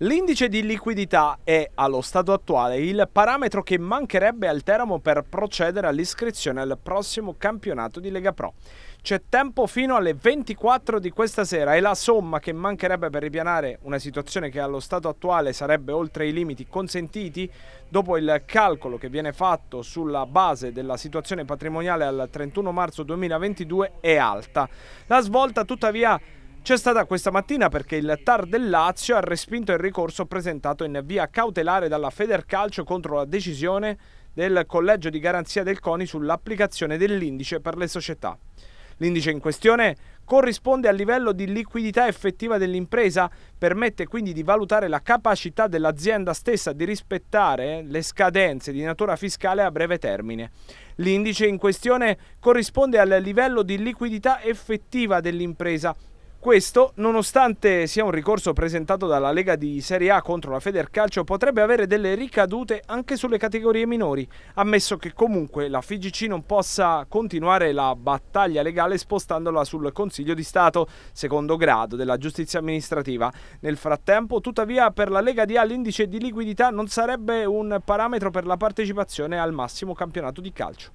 L'indice di liquidità è, allo stato attuale, il parametro che mancherebbe al Teramo per procedere all'iscrizione al prossimo campionato di Lega Pro. C'è tempo fino alle 24 di questa sera e la somma che mancherebbe per ripianare una situazione che allo stato attuale sarebbe oltre i limiti consentiti, dopo il calcolo che viene fatto sulla base della situazione patrimoniale al 31 marzo 2022, è alta. La svolta tuttavia c'è stata questa mattina perché il TAR del Lazio ha respinto il ricorso presentato in via cautelare dalla Federcalcio contro la decisione del Collegio di Garanzia del CONI sull'applicazione dell'indice per le società. L'indice in questione corrisponde al livello di liquidità effettiva dell'impresa, permette quindi di valutare la capacità dell'azienda stessa di rispettare le scadenze di natura fiscale a breve termine. L'indice in questione corrisponde al livello di liquidità effettiva dell'impresa, questo, nonostante sia un ricorso presentato dalla Lega di Serie A contro la Federcalcio, potrebbe avere delle ricadute anche sulle categorie minori, ammesso che comunque la FIGC non possa continuare la battaglia legale spostandola sul Consiglio di Stato, secondo grado della giustizia amministrativa. Nel frattempo, tuttavia, per la Lega di A l'indice di liquidità non sarebbe un parametro per la partecipazione al massimo campionato di calcio.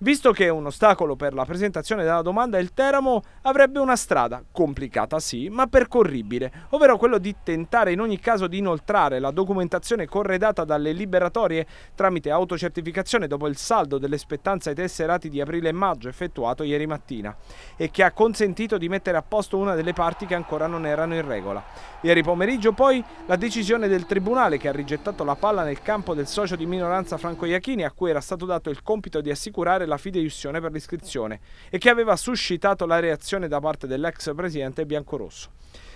Visto che un ostacolo per la presentazione della domanda è il Teramo, avrebbe una strada, complicata sì, ma percorribile, ovvero quello di tentare in ogni caso di inoltrare la documentazione corredata dalle liberatorie tramite autocertificazione dopo il saldo delle spettanze ai tesserati di aprile e maggio effettuato ieri mattina e che ha consentito di mettere a posto una delle parti che ancora non erano in regola. Ieri pomeriggio poi la decisione del Tribunale che ha rigettato la palla nel campo del socio di minoranza Franco Iachini a cui era stato dato il compito di assicurare la fideiussione per l'iscrizione e che aveva suscitato la reazione da parte dell'ex presidente biancorosso.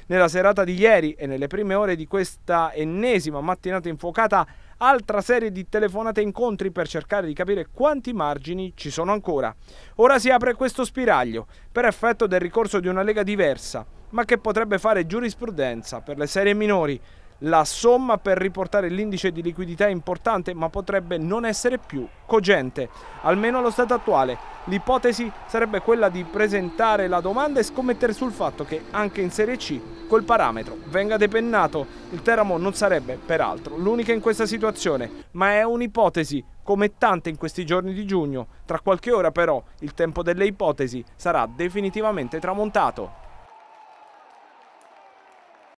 Nella serata di ieri e nelle prime ore di questa ennesima mattinata infuocata, altra serie di telefonate e incontri per cercare di capire quanti margini ci sono ancora. Ora si apre questo spiraglio per effetto del ricorso di una lega diversa, ma che potrebbe fare giurisprudenza per le serie minori, la somma per riportare l'indice di liquidità è importante ma potrebbe non essere più cogente, almeno allo stato attuale. L'ipotesi sarebbe quella di presentare la domanda e scommettere sul fatto che anche in Serie C quel parametro venga depennato. Il Teramo non sarebbe peraltro l'unica in questa situazione, ma è un'ipotesi come tante in questi giorni di giugno. Tra qualche ora però il tempo delle ipotesi sarà definitivamente tramontato.